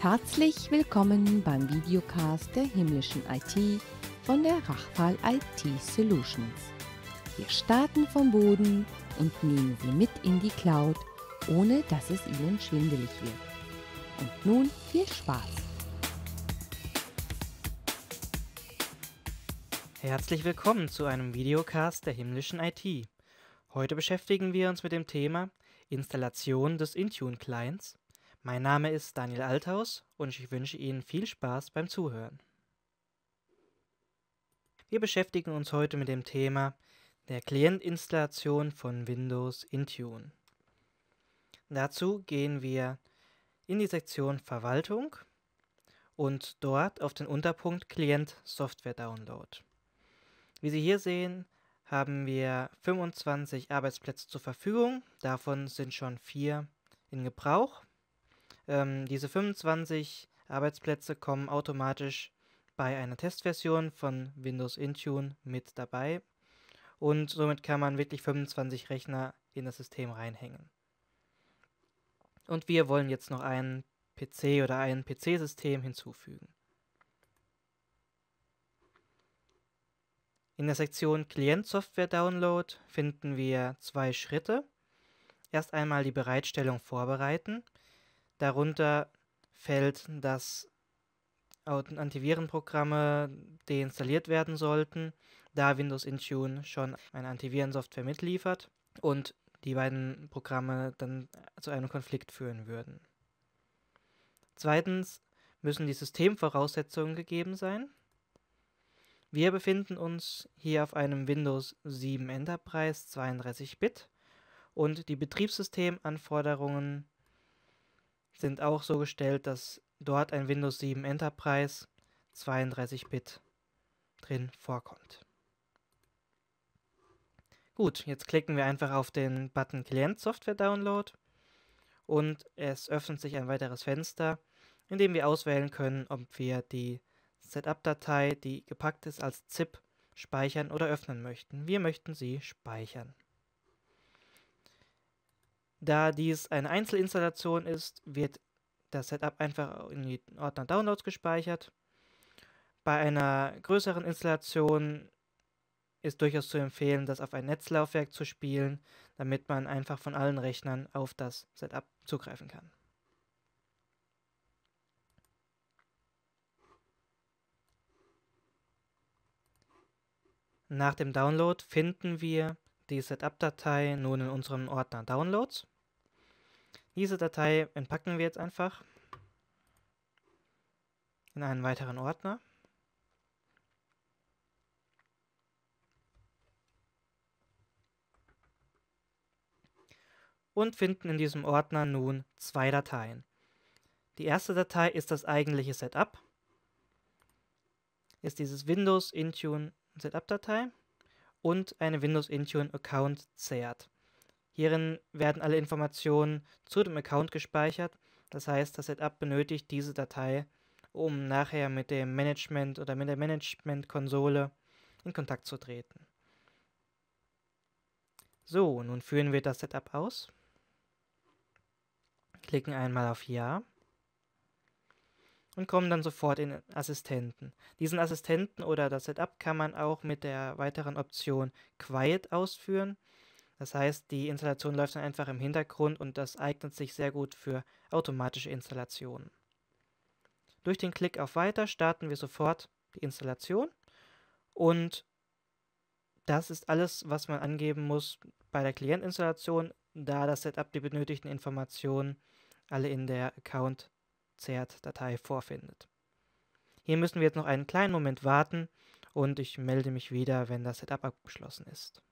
Herzlich willkommen beim Videocast der himmlischen IT von der Rachfall IT Solutions. Wir starten vom Boden und nehmen Sie mit in die Cloud, ohne dass es Ihnen schwindelig wird. Und nun viel Spaß! Herzlich willkommen zu einem Videocast der himmlischen IT. Heute beschäftigen wir uns mit dem Thema Installation des Intune Clients mein Name ist Daniel Althaus und ich wünsche Ihnen viel Spaß beim Zuhören. Wir beschäftigen uns heute mit dem Thema der Klientinstallation von Windows Intune. Dazu gehen wir in die Sektion Verwaltung und dort auf den Unterpunkt Client Software Download. Wie Sie hier sehen, haben wir 25 Arbeitsplätze zur Verfügung, davon sind schon vier in Gebrauch ähm, diese 25 Arbeitsplätze kommen automatisch bei einer Testversion von Windows Intune mit dabei und somit kann man wirklich 25 Rechner in das System reinhängen. Und wir wollen jetzt noch einen PC oder ein PC-System hinzufügen. In der Sektion Client-Software Download finden wir zwei Schritte. Erst einmal die Bereitstellung vorbereiten Darunter fällt, dass Antivirenprogramme deinstalliert werden sollten, da Windows Intune schon eine Antivirensoftware mitliefert und die beiden Programme dann zu einem Konflikt führen würden. Zweitens müssen die Systemvoraussetzungen gegeben sein. Wir befinden uns hier auf einem Windows 7 Enterprise 32-Bit und die Betriebssystemanforderungen sind auch so gestellt, dass dort ein Windows 7 Enterprise 32-Bit drin vorkommt. Gut, jetzt klicken wir einfach auf den Button Client Software Download und es öffnet sich ein weiteres Fenster, in dem wir auswählen können, ob wir die Setup-Datei, die gepackt ist, als ZIP speichern oder öffnen möchten. Wir möchten sie speichern. Da dies eine Einzelinstallation ist, wird das Setup einfach in den Ordner Downloads gespeichert. Bei einer größeren Installation ist durchaus zu empfehlen, das auf ein Netzlaufwerk zu spielen, damit man einfach von allen Rechnern auf das Setup zugreifen kann. Nach dem Download finden wir die Setup-Datei nun in unserem Ordner Downloads. Diese Datei entpacken wir jetzt einfach in einen weiteren Ordner. Und finden in diesem Ordner nun zwei Dateien. Die erste Datei ist das eigentliche Setup, ist dieses Windows Intune Setup-Datei und eine Windows Intune Account zert. Hierin werden alle Informationen zu dem Account gespeichert. Das heißt, das Setup benötigt diese Datei, um nachher mit dem Management oder mit der Management-Konsole in Kontakt zu treten. So, nun führen wir das Setup aus. Klicken einmal auf Ja und kommen dann sofort in Assistenten. Diesen Assistenten oder das Setup kann man auch mit der weiteren Option Quiet ausführen. Das heißt, die Installation läuft dann einfach im Hintergrund und das eignet sich sehr gut für automatische Installationen. Durch den Klick auf Weiter starten wir sofort die Installation und das ist alles, was man angeben muss bei der Klientinstallation, da das Setup die benötigten Informationen alle in der account zert datei vorfindet. Hier müssen wir jetzt noch einen kleinen Moment warten und ich melde mich wieder, wenn das Setup abgeschlossen ist.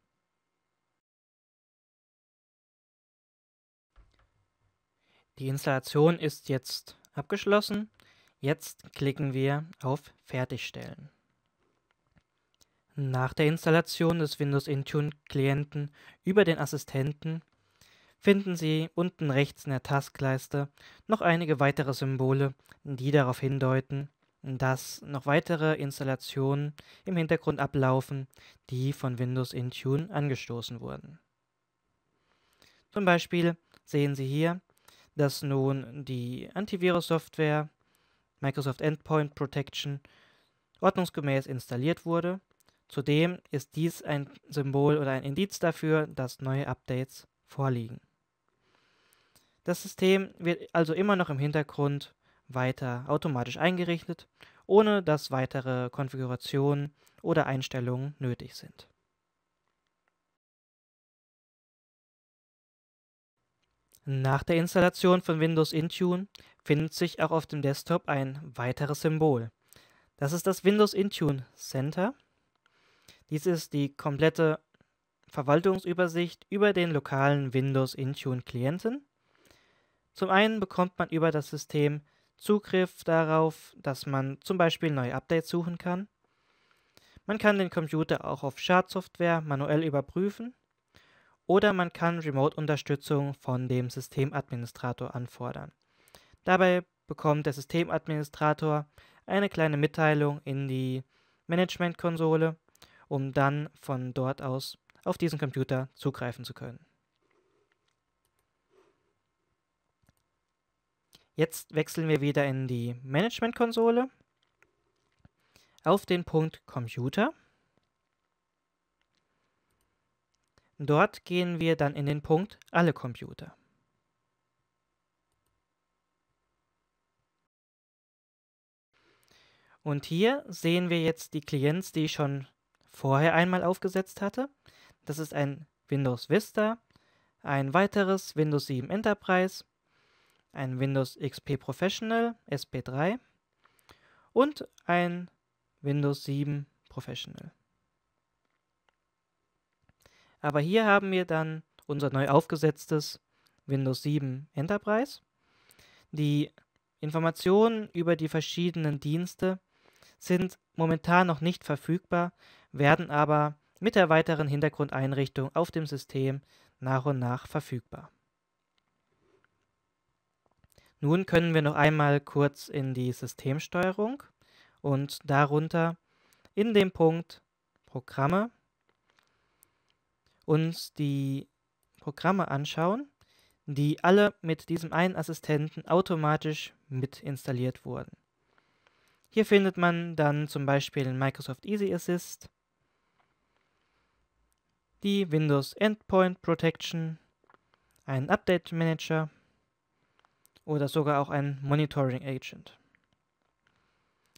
Die Installation ist jetzt abgeschlossen. Jetzt klicken wir auf Fertigstellen. Nach der Installation des Windows Intune Klienten über den Assistenten finden Sie unten rechts in der Taskleiste noch einige weitere Symbole, die darauf hindeuten, dass noch weitere Installationen im Hintergrund ablaufen, die von Windows Intune angestoßen wurden. Zum Beispiel sehen Sie hier dass nun die Antivirus-Software Microsoft Endpoint Protection ordnungsgemäß installiert wurde. Zudem ist dies ein Symbol oder ein Indiz dafür, dass neue Updates vorliegen. Das System wird also immer noch im Hintergrund weiter automatisch eingerichtet, ohne dass weitere Konfigurationen oder Einstellungen nötig sind. Nach der Installation von Windows Intune findet sich auch auf dem Desktop ein weiteres Symbol. Das ist das Windows Intune Center. Dies ist die komplette Verwaltungsübersicht über den lokalen Windows Intune Klienten. Zum einen bekommt man über das System Zugriff darauf, dass man zum Beispiel neue Updates suchen kann. Man kann den Computer auch auf Schadsoftware manuell überprüfen oder man kann Remote-Unterstützung von dem Systemadministrator anfordern. Dabei bekommt der Systemadministrator eine kleine Mitteilung in die Management-Konsole, um dann von dort aus auf diesen Computer zugreifen zu können. Jetzt wechseln wir wieder in die Management-Konsole auf den Punkt Computer Dort gehen wir dann in den Punkt Alle Computer. Und hier sehen wir jetzt die Clients, die ich schon vorher einmal aufgesetzt hatte. Das ist ein Windows Vista, ein weiteres Windows 7 Enterprise, ein Windows XP Professional SP3 und ein Windows 7 Professional. Aber hier haben wir dann unser neu aufgesetztes Windows 7 Enterprise. Die Informationen über die verschiedenen Dienste sind momentan noch nicht verfügbar, werden aber mit der weiteren Hintergrundeinrichtung auf dem System nach und nach verfügbar. Nun können wir noch einmal kurz in die Systemsteuerung und darunter in dem Punkt Programme uns die Programme anschauen, die alle mit diesem einen Assistenten automatisch mit installiert wurden. Hier findet man dann zum Beispiel Microsoft Easy Assist, die Windows Endpoint Protection, einen Update Manager oder sogar auch einen Monitoring Agent.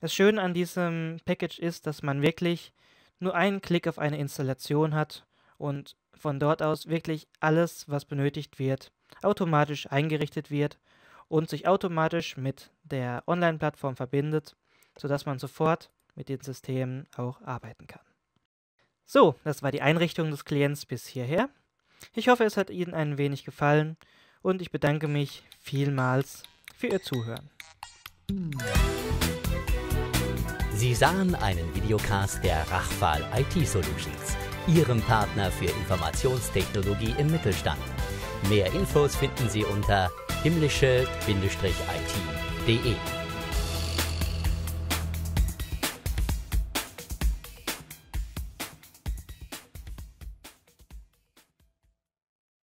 Das Schöne an diesem Package ist, dass man wirklich nur einen Klick auf eine Installation hat und von dort aus wirklich alles, was benötigt wird, automatisch eingerichtet wird und sich automatisch mit der Online-Plattform verbindet, sodass man sofort mit den Systemen auch arbeiten kann. So, das war die Einrichtung des Klients bis hierher. Ich hoffe, es hat Ihnen ein wenig gefallen und ich bedanke mich vielmals für Ihr Zuhören. Sie sahen einen Videocast der Rachfall IT Solutions. Ihrem Partner für Informationstechnologie im Mittelstand. Mehr Infos finden Sie unter himmlische-it.de.